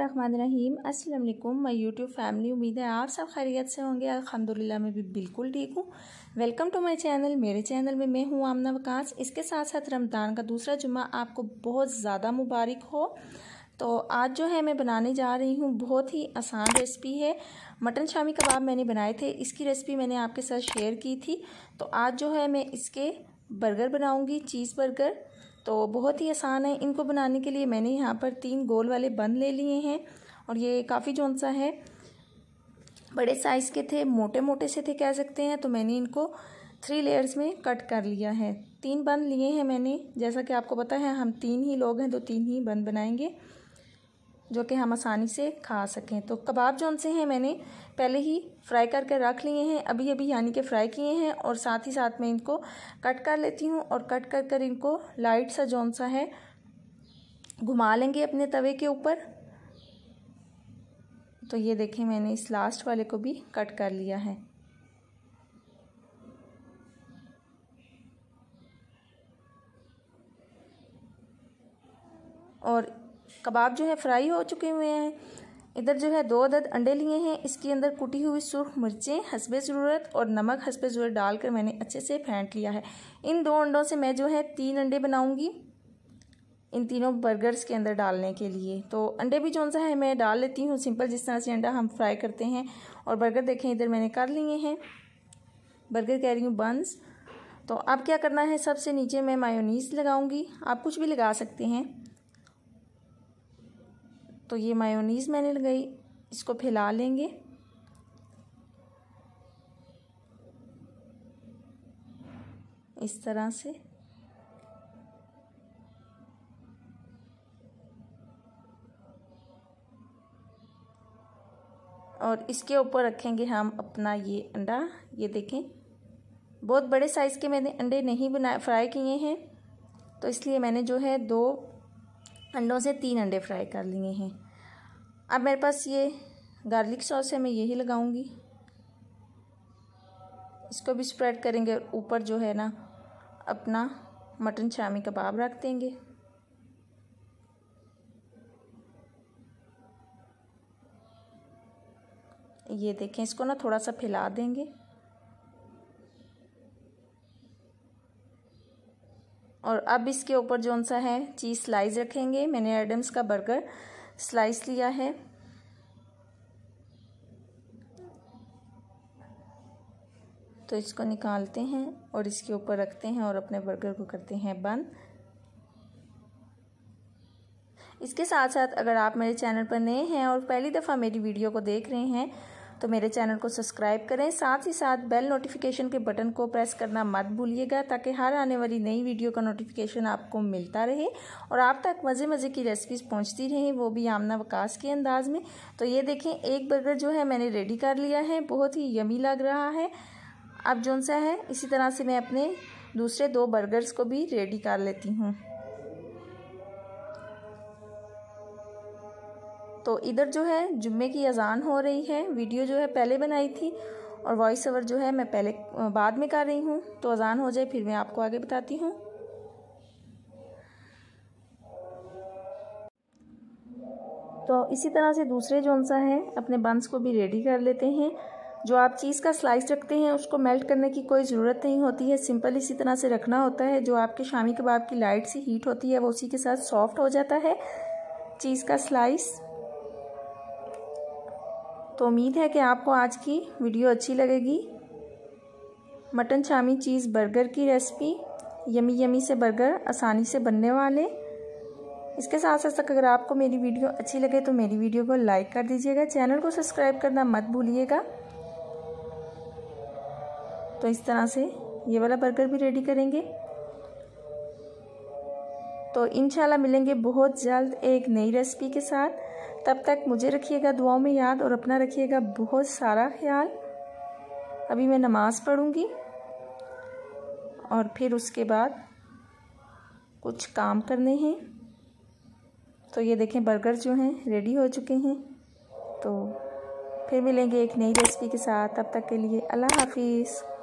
बिसमीम अल्लाम मैं यूट्यूब फैमिली उम्मीद है आप सब खैरियत से होंगे अल्हम्दुलिल्लाह मैं भी बिल्कुल ठीक हूँ वेलकम टू माय चैनल मेरे चैनल में मैं हूँ आमना वकास इसके साथ साथ रमज़ान का दूसरा जुम्मा आपको बहुत ज़्यादा मुबारक हो तो आज जो है मैं बनाने जा रही हूँ बहुत ही आसान रेसिपी है मटन शामी कबाब मैंने बनाए थे इसकी रेसिपी मैंने आपके साथ शेयर की थी तो आज जो है मैं इसके बर्गर बनाऊँगी चीज़ बर्गर तो बहुत ही आसान है इनको बनाने के लिए मैंने यहाँ पर तीन गोल वाले बन ले लिए हैं और ये काफ़ी जौन सा है बड़े साइज़ के थे मोटे मोटे से थे कह सकते हैं तो मैंने इनको थ्री लेयर्स में कट कर लिया है तीन बन लिए हैं मैंने जैसा कि आपको पता है हम तीन ही लोग हैं तो तीन ही बन बनाएंगे जो कि हम आसानी से खा सकें तो कबाब जो उनसे हैं मैंने पहले ही फ्राई करके रख लिए हैं अभी अभी यानी कि फ्राई किए हैं और साथ ही साथ मैं इनको कट कर लेती हूँ और कट कर कर इनको लाइट सा जौन सा है घुमा लेंगे अपने तवे के ऊपर तो ये देखें मैंने इस लास्ट वाले को भी कट कर लिया है और कबाब जो है फ्राई हो चुके हुए हैं इधर जो है दो अदद अंडे लिए हैं इसके अंदर कुटी हुई सुर्ख मिर्चें हंसबे ज़रूरत और नमक हंसबे ज़रूरत डालकर मैंने अच्छे से फेंट लिया है इन दो अंडों से मैं जो है तीन अंडे बनाऊँगी इन तीनों बर्गर्स के अंदर डालने के लिए तो अंडे भी जौन सा है मैं डाल लेती हूँ सिंपल जिस तरह से अंडा हम फ्राई करते हैं और बर्गर देखें इधर मैंने कर लिए हैं बर्गर कह रही हूँ बंस तो अब क्या करना है सबसे नीचे मैं मायोनीस लगाऊंगी आप कुछ भी लगा सकते हैं तो ये मायोनीज़ मैंने लगाई इसको फैला लेंगे इस तरह से और इसके ऊपर रखेंगे हम अपना ये अंडा ये देखें बहुत बड़े साइज़ के मैंने अंडे नहीं बनाए फ्राई किए हैं तो इसलिए मैंने जो है दो अंडों से तीन अंडे फ्राई कर लिए हैं अब मेरे पास ये गार्लिक सॉस है मैं यही लगाऊंगी इसको भी स्प्रेड करेंगे और ऊपर जो है ना अपना मटन शामी कबाब रख देंगे ये देखें इसको ना थोड़ा सा फैला देंगे और अब इसके ऊपर जो सा है चीज़ स्लाइस रखेंगे मैंने एडम्स का बर्गर स्लाइस लिया है तो इसको निकालते हैं और इसके ऊपर रखते हैं और अपने बर्गर को करते हैं बंद इसके साथ साथ अगर आप मेरे चैनल पर नए हैं और पहली दफ़ा मेरी वीडियो को देख रहे हैं तो मेरे चैनल को सब्सक्राइब करें साथ ही साथ बेल नोटिफिकेशन के बटन को प्रेस करना मत भूलिएगा ताकि हर आने वाली नई वीडियो का नोटिफिकेशन आपको मिलता रहे और आप तक मज़े मज़े की रेसिपीज़ पहुँचती रहें वो भी आमना वकास के अंदाज में तो ये देखें एक बर्गर जो है मैंने रेडी कर लिया है बहुत ही यमी लग रहा है अब जौन सा है इसी तरह से मैं अपने दूसरे दो बर्गर्स को भी रेडी कर लेती हूँ तो इधर जो है जुम्मे की अजान हो रही है वीडियो जो है पहले बनाई थी और वॉइस ओवर जो है मैं पहले बाद में कर रही हूँ तो अजान हो जाए फिर मैं आपको आगे बताती हूँ तो इसी तरह से दूसरे जो सा है अपने बंस को भी रेडी कर लेते हैं जो आप चीज़ का स्लाइस रखते हैं उसको मेल्ट करने की कोई ज़रूरत नहीं होती है सिंपल इसी तरह से रखना होता है जो आपके शामी कबाब की लाइट सी हीट होती है वो उसी के साथ सॉफ्ट हो जाता है चीज़ का स्लाइस तो उम्मीद है कि आपको आज की वीडियो अच्छी लगेगी मटन शामी चीज़ बर्गर की रेसिपी यमी यमी से बर्गर आसानी से बनने वाले इसके साथ साथ तक अगर आपको मेरी वीडियो अच्छी लगे तो मेरी वीडियो को लाइक कर दीजिएगा चैनल को सब्सक्राइब करना मत भूलिएगा तो इस तरह से ये वाला बर्गर भी रेडी करेंगे तो इंशाल्लाह मिलेंगे बहुत जल्द एक नई रेसिपी के साथ तब तक मुझे रखिएगा दुआओं में याद और अपना रखिएगा बहुत सारा ख्याल अभी मैं नमाज़ पढ़ूँगी और फिर उसके बाद कुछ काम करने हैं तो ये देखें बर्गर जो हैं रेडी हो चुके हैं तो फिर मिलेंगे एक नई रेसिपी के साथ तब तक के लिए अल्लाह हाफिज़